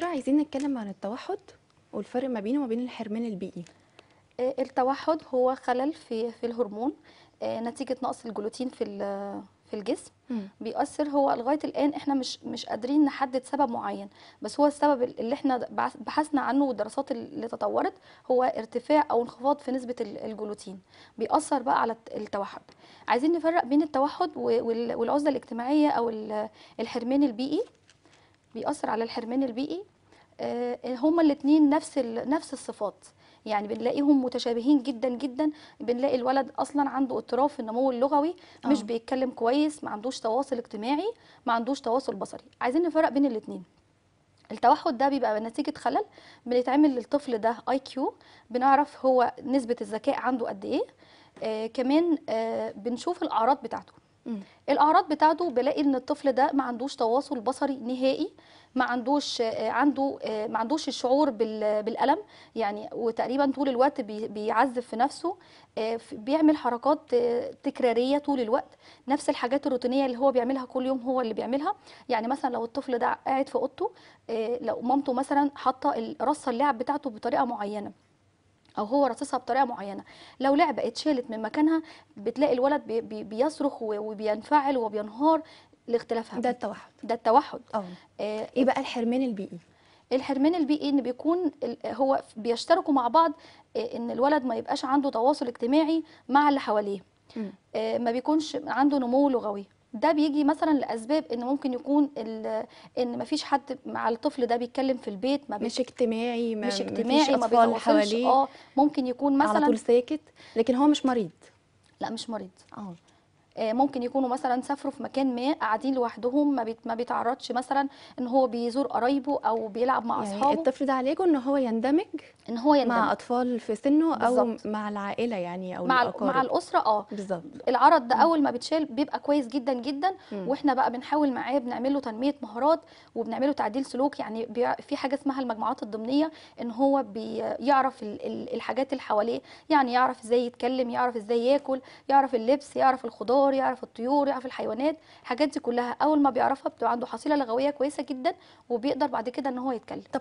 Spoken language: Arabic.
دكتورة عايزين نتكلم عن التوحد والفرق ما بينه وما بين الحرمان البيئي آه، التوحد هو خلل في في الهرمون آه، نتيجة نقص الجلوتين في في الجسم بيأثر هو لغاية الآن احنا مش مش قادرين نحدد سبب معين بس هو السبب اللي احنا بحثنا عنه والدراسات اللي تطورت هو ارتفاع أو انخفاض في نسبة الجلوتين بيأثر بقى على التوحد عايزين نفرق بين التوحد والعزلة الاجتماعية أو الحرمان البيئي بيأثر على الحرمان البيئي آه، هما الاثنين نفس نفس الصفات يعني بنلاقيهم متشابهين جدا جدا بنلاقي الولد اصلا عنده اضطراب في النمو اللغوي مش أوه. بيتكلم كويس ما عندوش تواصل اجتماعي ما عندوش تواصل بصري عايزين نفرق بين الاثنين التوحد ده بيبقى نتيجة خلل بنتعمل للطفل ده اي كيو بنعرف هو نسبة الذكاء عنده قد ايه آه كمان آه بنشوف الاعراض بتاعته الاعراض بتاعته بلاقي ان الطفل ده ما عندوش تواصل بصري نهائي ما عندوش آه، عنده آه، ما عندوش الشعور بالالم يعني وتقريبا طول الوقت بيعذب في نفسه آه، بيعمل حركات تكراريه طول الوقت نفس الحاجات الروتينيه اللي هو بيعملها كل يوم هو اللي بيعملها يعني مثلا لو الطفل ده قاعد في اوضته لو مامته مثلا حاطه رصه اللعب بتاعته بطريقه معينه او هو رصصها بطريقه معينه لو لعبه اتشالت من مكانها بتلاقي الولد بي بيصرخ وبينفعل وبينهار لاختلافها ده التوحد ده التوحد اه. اه ايه بقى الحرمان البيئي الحرمان البيئي ان بيكون هو بيشتركوا مع بعض آه، ان الولد ما يبقاش عنده تواصل اجتماعي مع اللي حواليه آه، ما بيكونش عنده نمو لغوي ده بيجي مثلا لاسباب ان ممكن يكون ان ما فيش حد مع الطفل ده بيتكلم في البيت ما مش اجتماعي ما مش اجتماعي ما بيتواصلش حواليه اه ممكن يكون مثلا على طول ساكت لكن هو مش مريض لا مش مريض اه آه، ممكن يكونوا مثلا سافروا في مكان ما قاعدين لوحدهم ما, ما بيتعرضش مثلا ان هو بيزور قرايبه او بيلعب مع يعني اصحابه يعني الطفل ده علاجه ان هو يندمج ان هو يندمج مع اطفال في سنه بالزبط. او مع العائله يعني او مع الأقارب. مع الاسره اه بالظبط العرض ده اول ما بيتشال بيبقى كويس جدا جدا م. واحنا بقى بنحاول معاه بنعمل له تنميه مهارات وبنعمل له تعديل سلوك يعني في حاجه اسمها المجموعات الضمنيه ان هو بيعرف الحاجات اللي حواليه يعني يعرف ازاي يتكلم يعرف ازاي ياكل يعرف اللبس يعرف الخضار الاشجار يعرف الطيور يعرف الحيوانات الحاجات دي كلها اول ما بيعرفها بتبقى عنده حصيله لغويه كويسه جدا وبيقدر بعد كده ان هو يتكلم طب